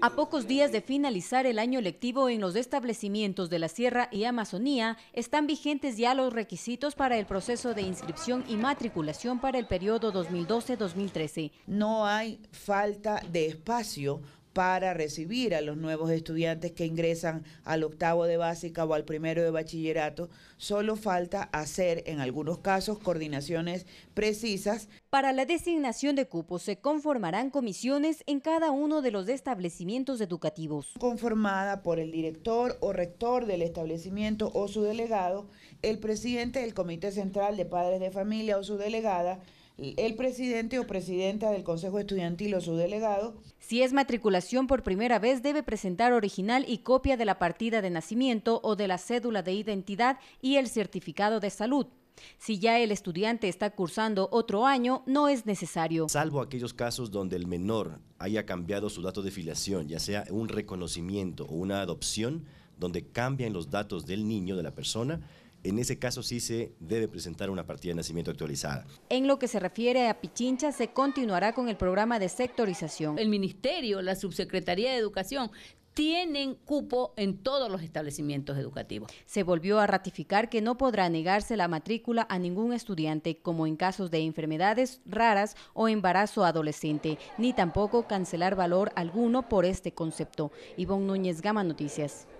A pocos días de finalizar el año lectivo en los establecimientos de la Sierra y Amazonía, están vigentes ya los requisitos para el proceso de inscripción y matriculación para el periodo 2012-2013. No hay falta de espacio para recibir a los nuevos estudiantes que ingresan al octavo de básica o al primero de bachillerato, solo falta hacer en algunos casos coordinaciones precisas. Para la designación de cupos se conformarán comisiones en cada uno de los establecimientos educativos. Conformada por el director o rector del establecimiento o su delegado, el presidente del Comité Central de Padres de Familia o su delegada, el presidente o presidenta del Consejo Estudiantil o su delegado. Si es matriculación por primera vez, debe presentar original y copia de la partida de nacimiento o de la cédula de identidad y el certificado de salud. Si ya el estudiante está cursando otro año, no es necesario. Salvo aquellos casos donde el menor haya cambiado su dato de filiación, ya sea un reconocimiento o una adopción, donde cambian los datos del niño, de la persona, en ese caso sí se debe presentar una partida de nacimiento actualizada. En lo que se refiere a Pichincha, se continuará con el programa de sectorización. El Ministerio, la Subsecretaría de Educación, tienen cupo en todos los establecimientos educativos. Se volvió a ratificar que no podrá negarse la matrícula a ningún estudiante, como en casos de enfermedades raras o embarazo adolescente, ni tampoco cancelar valor alguno por este concepto. Ivonne Núñez Gama Noticias.